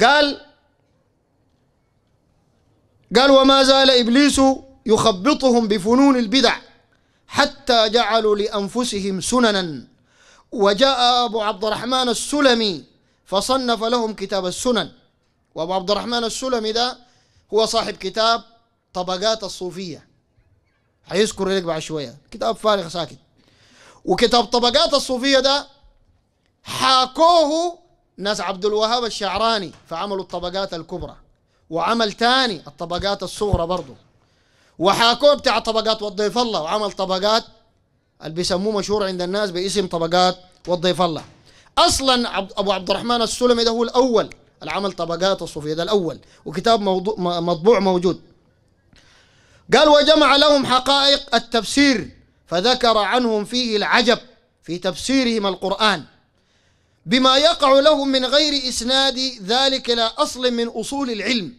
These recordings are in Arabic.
قال قال وما زال إبليس يخبطهم بفنون البدع حتى جعلوا لأنفسهم سننا وجاء أبو عبد الرحمن السلمي فصنف لهم كتاب السنن وأبو عبد الرحمن السلمي ده هو صاحب كتاب طبقات الصوفية هيذكر لك بعد شوية كتاب فارغ ساكت وكتاب طبقات الصوفية ده حاكوه ناس عبد الوهاب الشعراني فعملوا الطبقات الكبرى وعمل تاني الطبقات الصغرى برضه وحاكوه بتاع طبقات والضيف الله وعمل طبقات اللي بيسموه مشهور عند الناس باسم طبقات والضيف الله اصلا ابو عبد الرحمن السلمي ده هو الاول العمل طبقات الصوفيه ده الاول وكتاب موضوع مطبوع موجود قال وجمع لهم حقائق التفسير فذكر عنهم فيه العجب في تفسيرهم القران بما يقع لهم من غير إسناد ذلك لا أصل من أصول العلم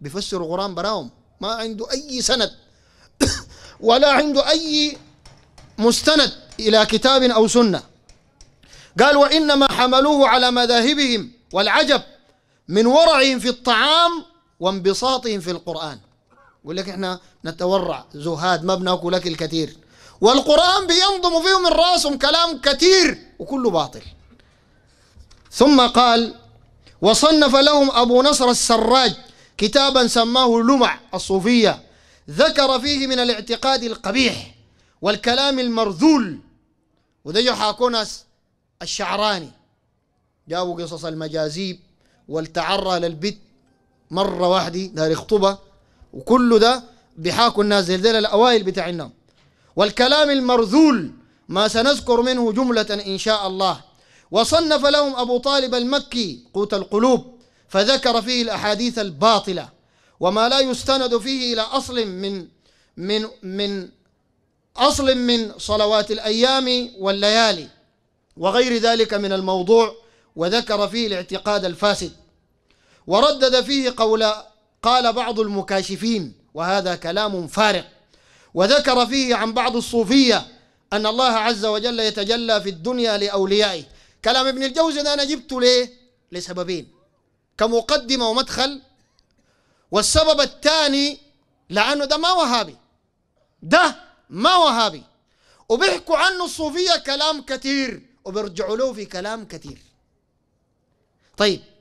بفسر القرآن براهم ما عنده أي سند ولا عنده أي مستند إلى كتاب أو سنة قال وإنما حملوه على مذاهبهم والعجب من ورعهم في الطعام وانبساطهم في القرآن يقول لك احنا نتورع زهاد ما بناكل اكل كثير والقرآن بينضم فيهم من راسهم كلام كثير وكله باطل ثم قال وصنف لهم أبو نصر السراج كتابا سماه لمع الصوفية ذكر فيه من الاعتقاد القبيح والكلام المرذول وده حاكونس الشعراني جابوا قصص المجازيب والتعرى للبت مرة واحدة دار خطبة وكل ده بحاكوا الناس زي الأوائل بتاعنا والكلام المرذول ما سنذكر منه جملة إن شاء الله وصنف لهم أبو طالب المكي قوت القلوب فذكر فيه الأحاديث الباطلة وما لا يستند فيه إلى أصل من من من أصل من صلوات الأيام والليالي وغير ذلك من الموضوع وذكر فيه الاعتقاد الفاسد وردد فيه قول قال بعض المكاشفين وهذا كلام فارغ وذكر فيه عن بعض الصوفية أن الله عز وجل يتجلى في الدنيا لأوليائه كلام ابن الجوزي ده أنا جبته ليه لسببين كمقدمة ومدخل والسبب الثاني لأنه ده ما وهابي ده ما وهابي وبيحكوا عنه الصوفية كلام كثير وبيرجعوا له في كلام كثير طيب